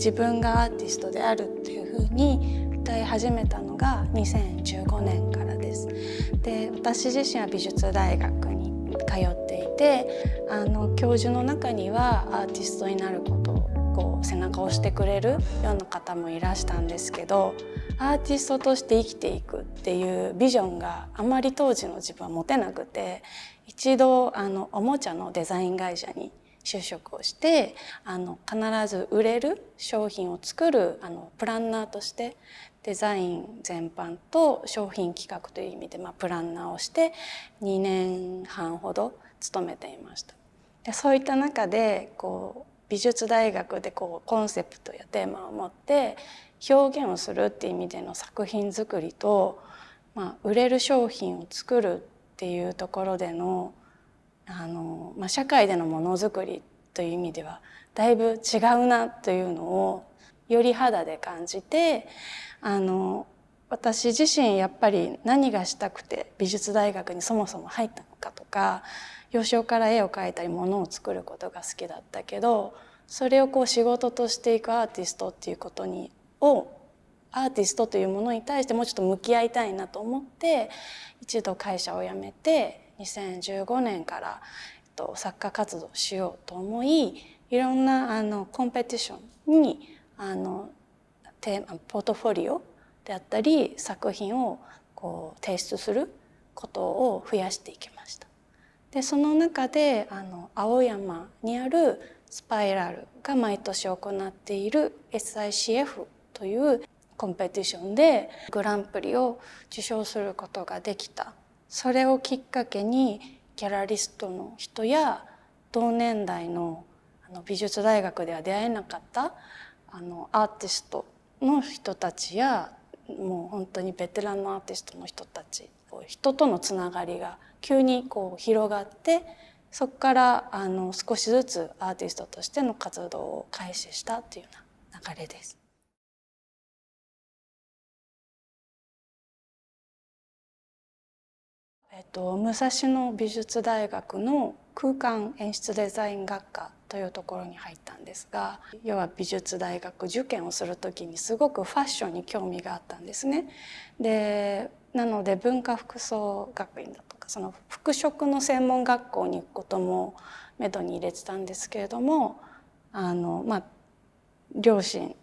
自分がアーティストであるっていうふうに歌い始めたのが2015年からです。で私自身は美術大学に通っていてあの教授の中にはアーティストになることをこう背中を押してくれるような方もいらしたんですけどアーティストとして生きていくっていうビジョンがあまり当時の自分は持てなくて一度あのおもちゃのデザイン会社に就職をしてあの必ず売れる商品を作るあのプランナーとしてデザイン全般と商品企画という意味で、まあ、プランナーをして2年半ほど勤めていました。でそういった中でこう美術大学でこうコンセプトやテーマを持って表現をするっていう意味での作品作りと、まあ、売れる商品を作るっていうところでのあの、まあ、社会でのものづくりという意味ではだいぶ違うなというのをより肌で感じてあの私自身やっぱり何がしたくて美術大学にそもそも入ったのかとか幼少から絵を描いたりものを作ることが好きだったけどそれをこう仕事としていくアーティストっていうことにをアーティストというものに対してもうちょっと向き合いたいなと思って一度会社を辞めて2015年から、えっと、作家活動しようと思いいろんなあのコンペティションにあのテーマポートフォリオであったり作品をこう提出することを増やしていきました。でその中であの青山にあるスパイラルが毎年行っている SICF というコンペティションでグランプリを受賞することができたそれをきっかけにギャラリストの人や同年代の美術大学では出会えなかったあのアーティストの人たちやもう本当にベテランのアーティストの人たち人とのつながりが急にこう広がってそこからあの少しずつアーティストとしての活動を開始したというような流れです。えっと、武蔵野美術大学の空間演出デザイン学科というところに入ったんですが要は美術大学受験をする時にすごくファッションに興味があったんですね。でなので文化服装学院だとかその服飾の専門学校に行くこともめどに入れてたんですけれどもあの、まあ、両親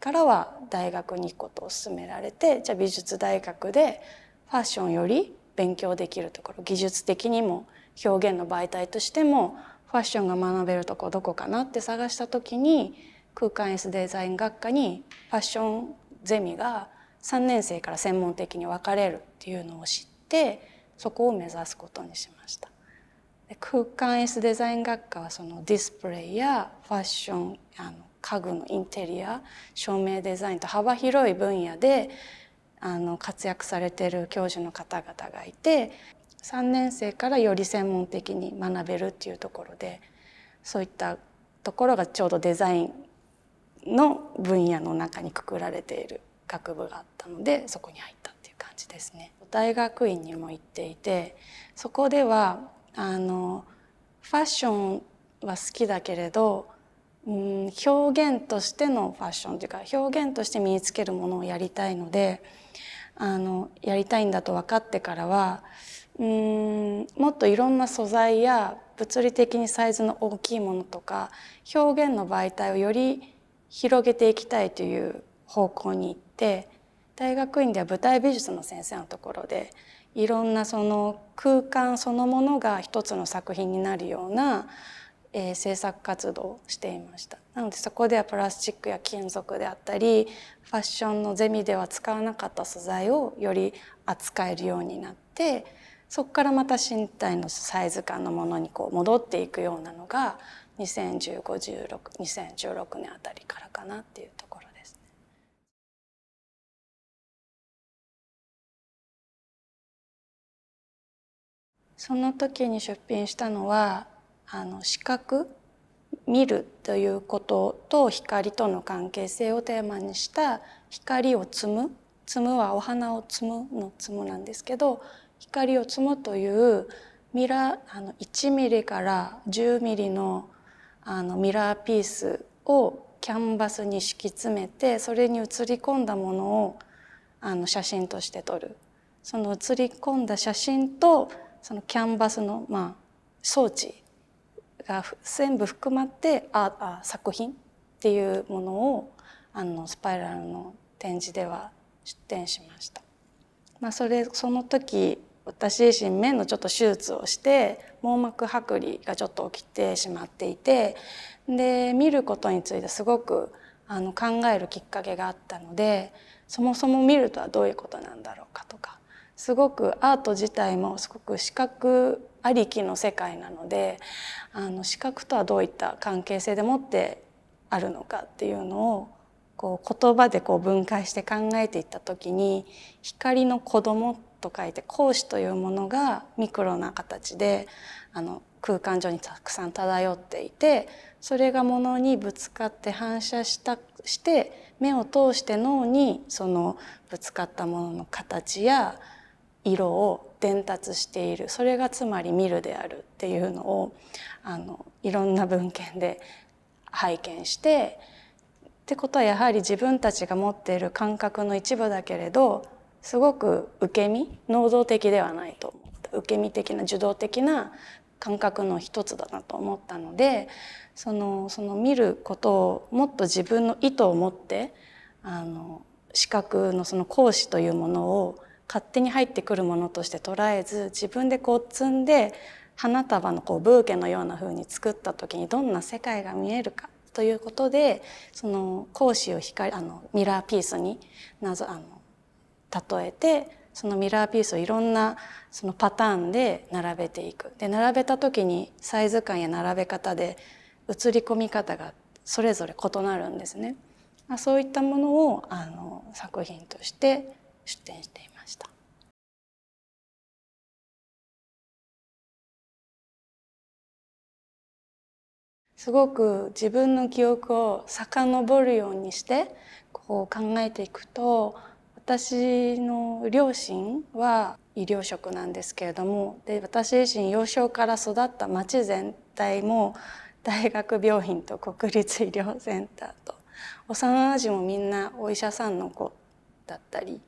からは大学に行くことを勧められてじゃあ美術大学でファッションより勉強できるところ技術的にも表現の媒体としてもファッションが学べるとこどこかなって探した時に空間 S デザイン学科にファッションゼミが3年生から専門的に分かれるっていうのを知ってそこを目指すことにしました。で空間 S デザイン学科はそのディスプレイやファッションあの家具のインテリア照明デザインと幅広い分野であの活躍されてる教授の方々がいて3年生からより専門的に学べるっていうところでそういったところがちょうどデザインの分野の中にくくられている学部があったのでそこに入ったっていう感じですね。大学院にも行っていてそこではあのファッションは好きだけれどうん表現としてのファッションというか表現として身につけるものをやりたいのであのやりたいんだと分かってからはうんもっといろんな素材や物理的にサイズの大きいものとか表現の媒体をより広げていきたいという方向に行って大学院では舞台美術の先生のところでいろんなその空間そのものが一つの作品になるようなえー、制作活動をしていましたなのでそこではプラスチックや金属であったりファッションのゼミでは使わなかった素材をより扱えるようになってそこからまた身体のサイズ感のものにこう戻っていくようなのが20152016年あたりからかなっていうところですね。その時に出品したのはあの視覚見るということと光との関係性をテーマにした光を摘む摘むはお花を摘むの摘むなんですけど光を摘むというミラあの1ミリから10ミリのあのミラーピースをキャンバスに敷き詰めてそれに写り込んだものをあの写真として撮るその写り込んだ写真とそのキャンバスの、まあ、装置が全部含まってアあ作品っていうものをあのスパイラルの展示では出展しました。まあ、それその時私自身目のちょっと手術をして網膜剥離がちょっと起きてしまっていてで見ることについてすごくあの考えるきっかけがあったのでそもそも見るとはどういうことなんだろうかとかすごくアート自体もすごく視覚ありきの世界なのであの視覚とはどういった関係性でもってあるのかっていうのをこう言葉でこう分解して考えていった時に光の子供と書いて光子というものがミクロな形であの空間上にたくさん漂っていてそれが物にぶつかって反射したして目を通して脳にそのぶつかったものの形や色を伝達しているそれがつまり見るであるっていうのをあのいろんな文献で拝見してってことはやはり自分たちが持っている感覚の一部だけれどすごく受け身能動的ではないと思った受け身的な受動的な感覚の一つだなと思ったのでそのその見ることをもっと自分の意図を持ってあの視覚のその講師というものを勝手に入ってくるものとして捉えず自分でこう積んで花束のこうブーケのような風に作った時にどんな世界が見えるかということでその講師を光あのミラーピースになぞあの例えてそのミラーピースをいろんなそのパターンで並べていく。で並べた時にサイズ感や並べ方で映り込み方がそれぞれ異なるんですね。そういったものをあの作品として出展しています。すごく自分の記憶を遡るようにしてこう考えていくと私の両親は医療職なんですけれどもで私自身幼少から育った町全体も大学病院と国立医療センターと幼なじもみんなお医者さんの子だったり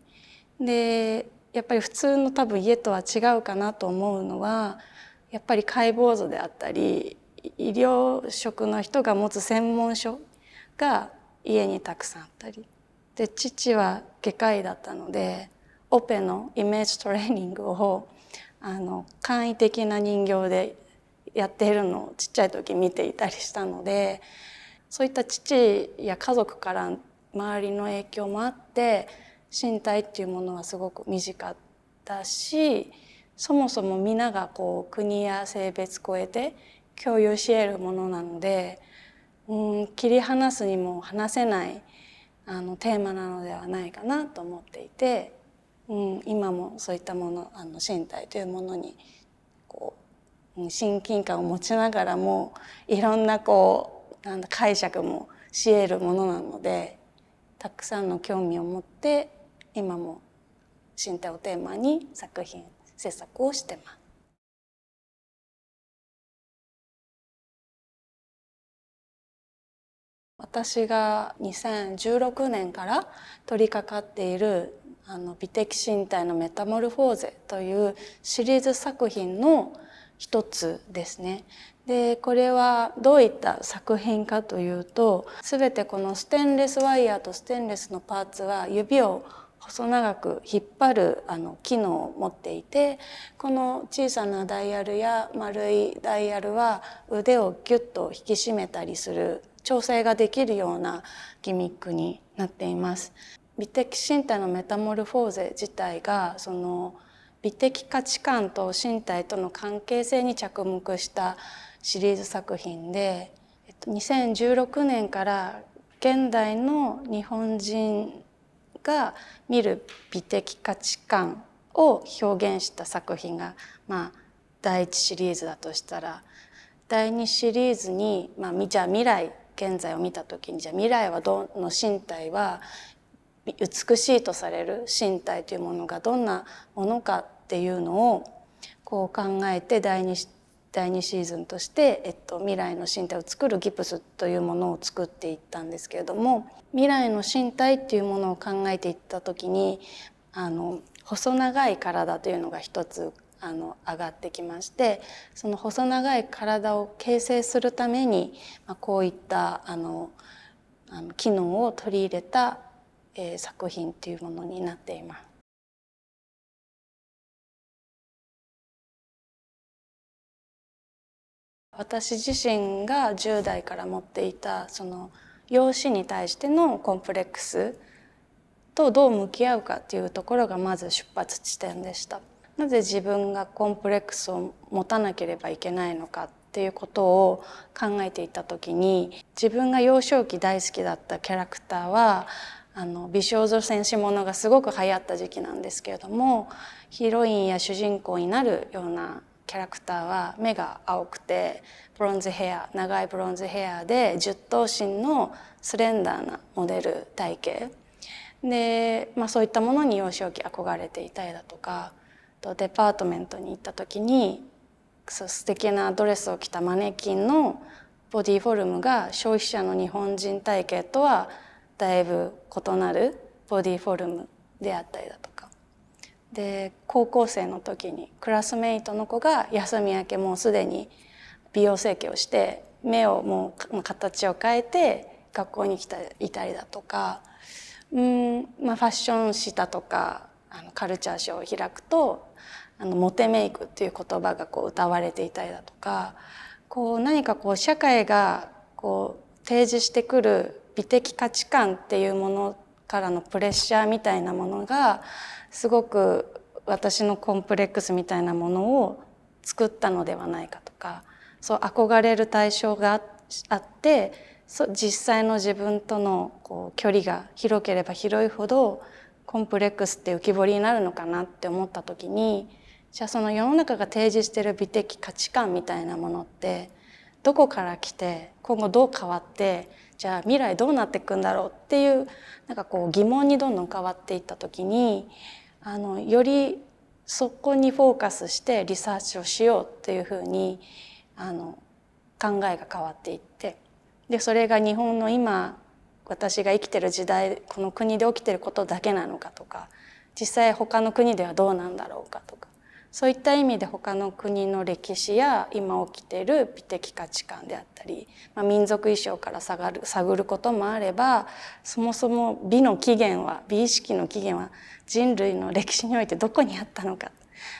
でやっぱり普通の多分家とは違うかなと思うのはやっぱり解剖図であったり医療職の人が持つ専門書が家にたくさんあったりで父は外科医だったのでオペのイメージトレーニングをあの簡易的な人形でやっているのをちっちゃい時見ていたりしたのでそういった父や家族から周りの影響もあって身体っていうものはすごく短かったしそもそも皆がこう国や性別超えて共有し得るものなので、うん、切り離すにも話せないあのテーマなのではないかなと思っていて、うん、今もそういったものあの身体というものにこう親近感を持ちながらもいろんなこうなんだ解釈もし得るものなのでたくさんの興味を持って今も身体をテーマに作品制作をしてます。私が2016年から取り掛かっているあの美的身体のメタモルフォーゼというシリーズ作品の一つですね。でこれはどういった作品かというと全てこのステンレスワイヤーとステンレスのパーツは指を細長く引っ張るあの機能を持っていてこの小さなダイヤルや丸いダイヤルは腕をギュッと引き締めたりする調整ができるようなギミックになっています。美的身体のメタモルフォーゼ自体がその美的価値観と身体との関係性に着目したシリーズ作品で2016年から現代の日本人が見る美的価値観を表現した作品が、まあ、第1シリーズだとしたら第2シリーズに、まあ、じゃあ未来現在を見た時にじゃあ未来はどの身体は美しいとされる身体というものがどんなものかっていうのをこう考えて第2第2シーズンとして、えっと、未来の身体を作るギプスというものを作っていったんですけれども未来の身体っていうものを考えていった時にあの細長い体というのが一つあの上がってきましてその細長い体を形成するために、まあ、こういったあのあの機能を取り入れた、えー、作品というものになっています。私自身が10代から持っていたその容姿に対してのコンプレックスとどう向き合うかというところがまず出発地点でした。なぜ自分がコンプレックスを持たなければいけないのかっていうことを考えていた時に自分が幼少期大好きだったキャラクターはあの美少女戦士ものがすごく流行った時期なんですけれどもヒロインや主人公になるようなキャラクターは目が青くてブロンズヘア長いブロンズヘアで10頭身のスレンダーなモデル体型で、まあ、そういったものに幼少期憧れていたりだとかとデパートメントに行った時に素敵なドレスを着たマネキンのボディフォルムが消費者の日本人体型とはだいぶ異なるボディフォルムであったりだとかで高校生の時にクラスメイトの子が休み明けもうすでに美容整形をして目をもう形を変えて学校に来たいたりだとかうん、まあ、ファッション誌だとかあのカルチャーショーを開くとあのモテメイクっていう言葉がこう歌われていたりだとかこう何かこう社会がこう提示してくる美的価値観っていうものからのプレッシャーみたいなものがすごく私のコンプレックスみたいなものを作ったのではないかとかそう憧れる対象があって実際の自分とのこう距離が広ければ広いほどコンプレックスって浮き彫りになるのかなって思った時にじゃあその世の中が提示してる美的価値観みたいなものってどこから来て今後どう変わってじゃあ未来どうなっていくんだろうっていうなんかこう疑問にどんどん変わっていった時にあのよりそこにフォーカスしてリサーチをしようっていうふうにあの考えが変わっていってでそれが日本の今私が生きてる時代この国で起きてることだけなのかとか実際他の国ではどうなんだろうかとかそういった意味で他の国の歴史や今起きている美的価値観であったり、まあ、民族衣装から探る探ることもあればそもそも美の起源は美意識の起源は人類の歴史においてどこにあったのか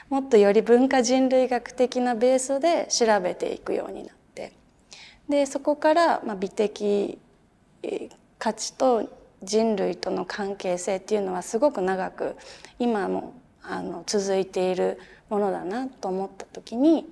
もっとより文化人類学的なベースで調べていくようになってでそこからまあ美的価値と人類との関係性っていうのはすごく長く今もあの続いているものだなと思った時に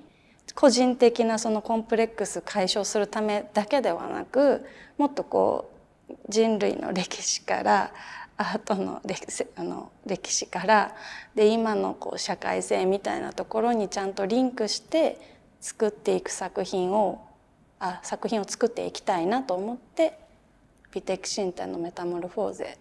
個人的なそのコンプレックス解消するためだけではなくもっとこう人類の歴史からアートの歴史あの歴史からで今のこう社会性みたいなところにちゃんとリンクして作っていく作品をあ作品を作っていきたいなと思って「美的身体のメタモルフォーゼ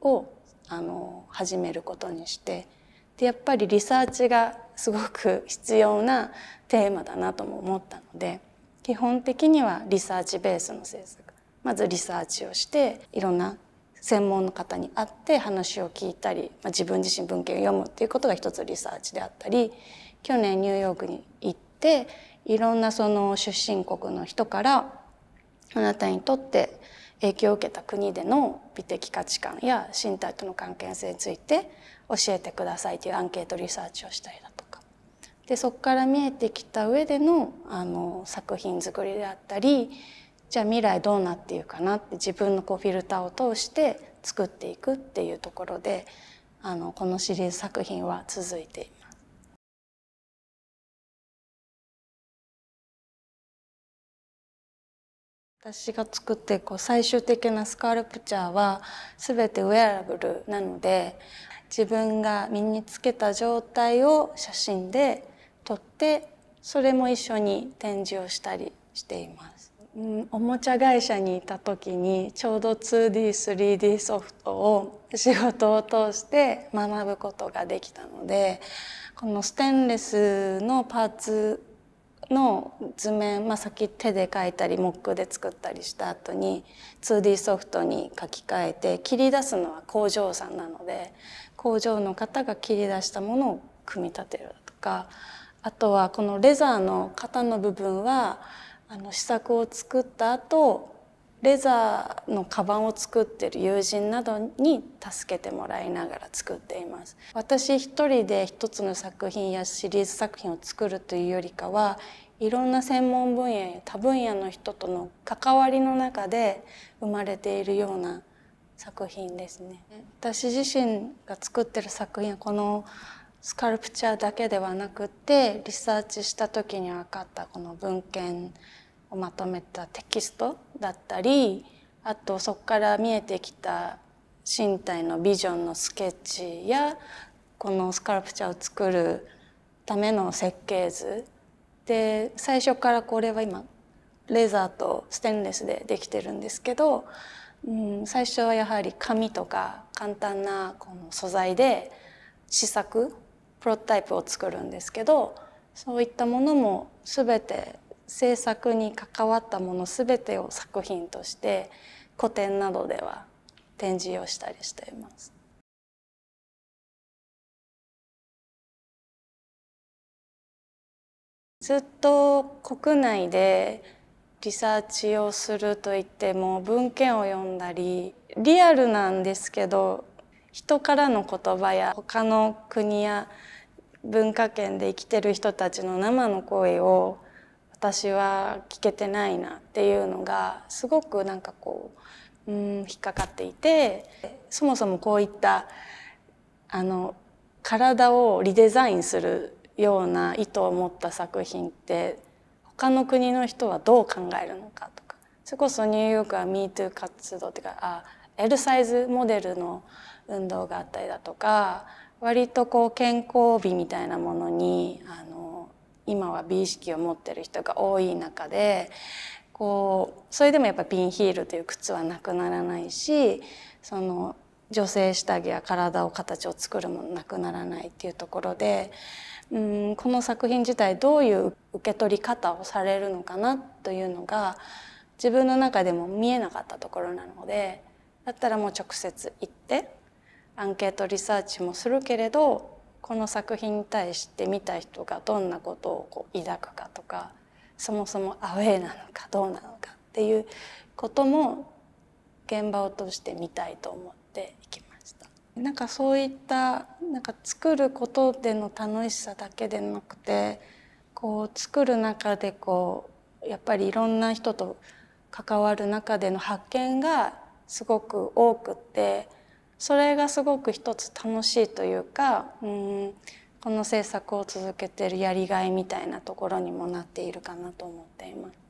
を」を始めることにして。でやっぱりリサーチがすごく必要なテーマだなとも思ったので基本的にはリサーチベースの制作まずリサーチをしていろんな専門の方に会って話を聞いたり、まあ、自分自身文献を読むっていうことが一つリサーチであったり去年ニューヨークに行っていろんなその出身国の人からあなたにとって影響を受けた国での美的価値観や身体との関係性について教えてくださいというアンケートリサーチをしたりだとかでそこから見えてきた上でのあの作品作りであったりじゃあ未来どうなっていくかなって自分のこうフィルターを通して作っていくっていうところであのこのシリーズ作品は続いています。私が作ってこう最終的なスカルプチャーは全てウェアラブルなので自分が身につけた状態を写真で撮ってそれも一緒に展示をしたりしています。うん、おもちゃ会社にいた時にちょうど 2D3D ソフトを仕事を通して学ぶことができたのでこのステンレスのパーツの図面、まあ、先手で描いたりモックで作ったりした後に 2D ソフトに書き換えて切り出すのは工場さんなので工場の方が切り出したものを組み立てるとかあとはこのレザーの型の部分はあの試作を作った後レザーのカバンを作ってる友人などに助けてもらいながら作っています私一人で一つの作品やシリーズ作品を作るというよりかはいろんな専門分野や多分野の人との関わりの中で生まれているような作品ですね私自身が作ってる作品はこのスカルプチャーだけではなくてリサーチした時に分かったこの文献をまとめたテキストだったりあとそこから見えてきた身体のビジョンのスケッチやこのスカルプチャーを作るための設計図で最初からこれは今レザーとステンレスでできてるんですけど、うん、最初はやはり紙とか簡単なこの素材で試作プロトタイプを作るんですけどそういったものも全て制作に関わったもの全てを作品として個展などでは展示をしたりしています。ずっと国内でリサーチをするといっても文献を読んだりリアルなんですけど人からの言葉や他の国や文化圏で生きてる人たちの生の声を私は聞けてないなっていうのがすごくなんかこう、うん、引っかかっていてそもそもこういったあの体をリデザインするような意図を持った作品って他の国の人はどう考えるのかとかそれこそニューヨークは MeToo 活動っていうかあ L サイズモデルの運動があったりだとか割とこう健康美みたいなものにあの今は美意識を持ってる人が多い中でこうそれでもやっぱピンヒールという靴はなくならないしその女性下着や体を形を作るもなくならないっていうところでうんこの作品自体どういう受け取り方をされるのかなというのが自分の中でも見えなかったところなのでだったらもう直接行ってアンケートリサーチもするけれどこの作品に対して見た人がどんなことをこう抱くかとかそもそもアウェーなのかどうなのかっていうことも現場を通して見たいと思って。ってきましたなんかそういったなんか作ることでの楽しさだけでなくてこう作る中でこうやっぱりいろんな人と関わる中での発見がすごく多くってそれがすごく一つ楽しいというかうんこの制作を続けてるやりがいみたいなところにもなっているかなと思っています。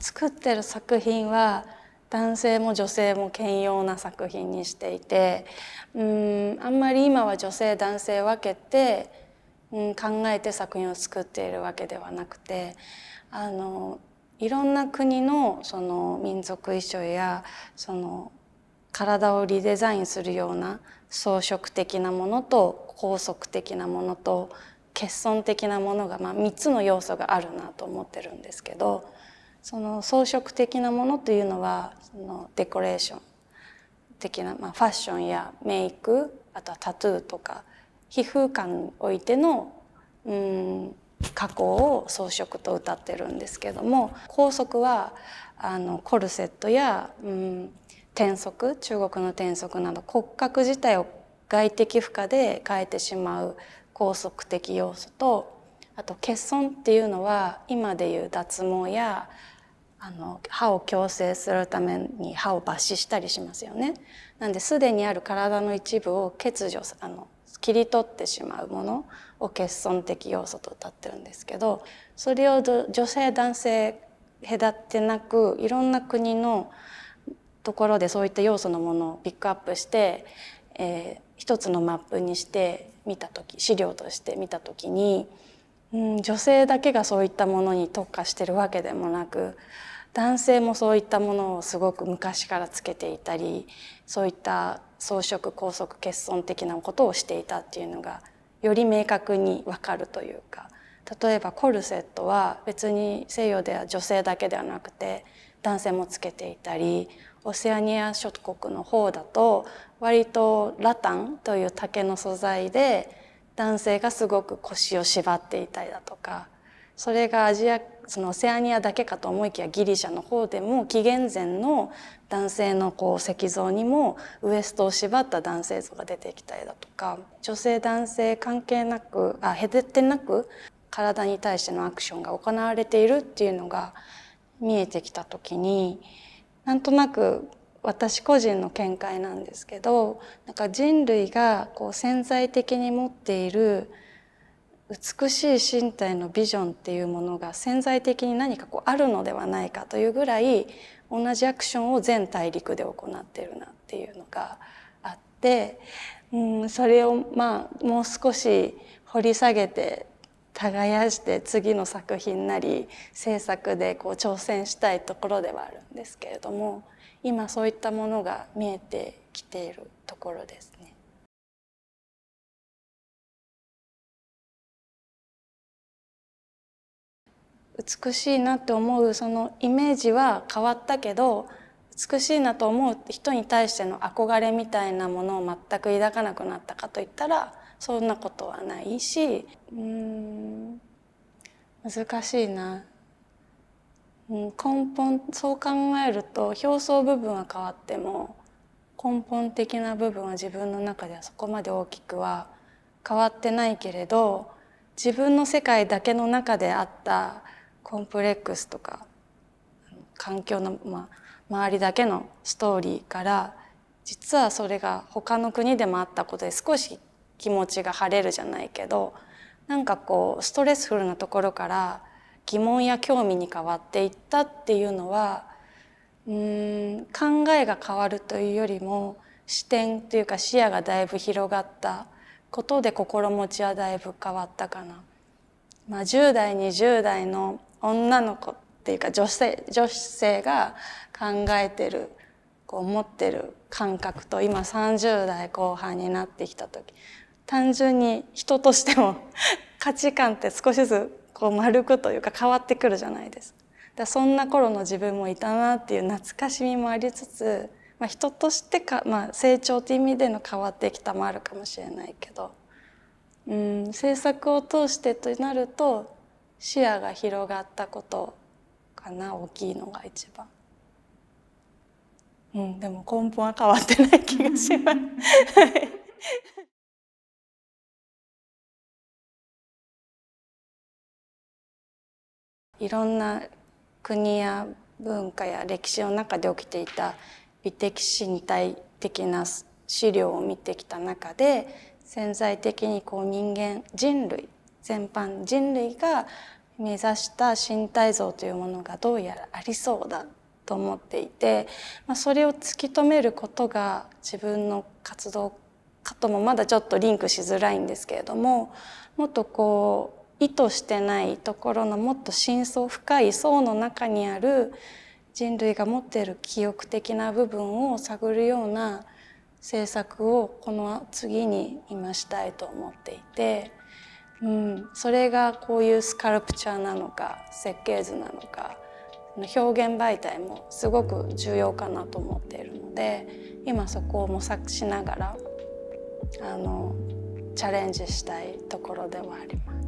作ってる作品は男性も女性も兼用な作品にしていてうんあんまり今は女性男性分けて、うん、考えて作品を作っているわけではなくてあのいろんな国のその民族衣装やその体をリデザインするような装飾的なものと高速的なものと欠損的なものが、まあ、3つの要素があるなと思ってるんですけどその装飾的なものというのはそのデコレーション的な、まあ、ファッションやメイクあとはタトゥーとか皮膚感においてのうん加工を装飾と歌ってるんですけども拘束はあのコルセットや、うん、転足中国の転足など骨格自体を外的負荷で変えてしまう拘束的要素とあと欠損っていうのは今でいう脱毛やあの歯を矯正するために歯を抜歯したりしますよね。なんですでにある体の一部を欠如あの切り取ってしまうものを欠損的要素と歌ってるんですけどそれを女性男性隔ってなくいろんな国のところでそういった要素のものをピックアップして、えー、一つのマップにして見た時資料として見た時に。女性だけがそういったものに特化してるわけでもなく男性もそういったものをすごく昔からつけていたりそういった装飾拘束欠損的なことをしていたっていうのがより明確にわかるというか例えばコルセットは別に西洋では女性だけではなくて男性もつけていたりオセアニア諸国の方だと割とラタンという竹の素材で男性がすごく腰を縛っていたりだとかそれがアジアそのセアニアだけかと思いきやギリシャの方でも紀元前の男性のこう石像にもウエストを縛った男性像が出てきたりだとか女性男性関係なくあへでってなく体に対してのアクションが行われているっていうのが見えてきた時になんとなく私個人の見解なんですけどなんか人類がこう潜在的に持っている美しい身体のビジョンっていうものが潜在的に何かこうあるのではないかというぐらい同じアクションを全大陸で行ってるなっていうのがあってうんそれをまあもう少し掘り下げて耕して次の作品なり制作でこう挑戦したいところではあるんですけれども。今そういったものが見えてきているところですね。美しいなって思うそのイメージは変わったけど美しいなと思う人に対しての憧れみたいなものを全く抱かなくなったかといったらそんなことはないしうん難しいなうん、根本そう考えると表層部分は変わっても根本的な部分は自分の中ではそこまで大きくは変わってないけれど自分の世界だけの中であったコンプレックスとか環境の、まあ、周りだけのストーリーから実はそれが他の国でもあったことで少し気持ちが晴れるじゃないけどなんかこうストレスフルなところから疑問や興味に変わっていったっていうのはうん考えが変わるというよりも視点というか視野がだいぶ広がったことで心持ちはだいぶ変わったかな。まあ、10代20代の女の子っていうか女性女性が考えてるこう持ってる感覚と今30代後半になってきた時単純に人としても 価値観って少しずつこう丸くというか変わってくるじゃないですだそんな頃の自分もいたなっていう懐かしみもありつつ、まあ、人としてか、まあ、成長っていう意味での変わってきたもあるかもしれないけどうん制作を通してとなると視野が広がったことかな大きいのが一番。うん、でも根本は変わってない気がします。はいいろんな国や文化や歴史の中で起きていた美的身体的な資料を見てきた中で潜在的にこう人間人類全般人類が目指した身体像というものがどうやらありそうだと思っていて、まあ、それを突き止めることが自分の活動かともまだちょっとリンクしづらいんですけれどももっとこう意図してないところのもっと深層深い層の中にある人類が持っている記憶的な部分を探るような政策をこの次に今したいと思っていて、うん、それがこういうスカルプチャーなのか設計図なのか表現媒体もすごく重要かなと思っているので今そこを模索しながらあのチャレンジしたいところではあります。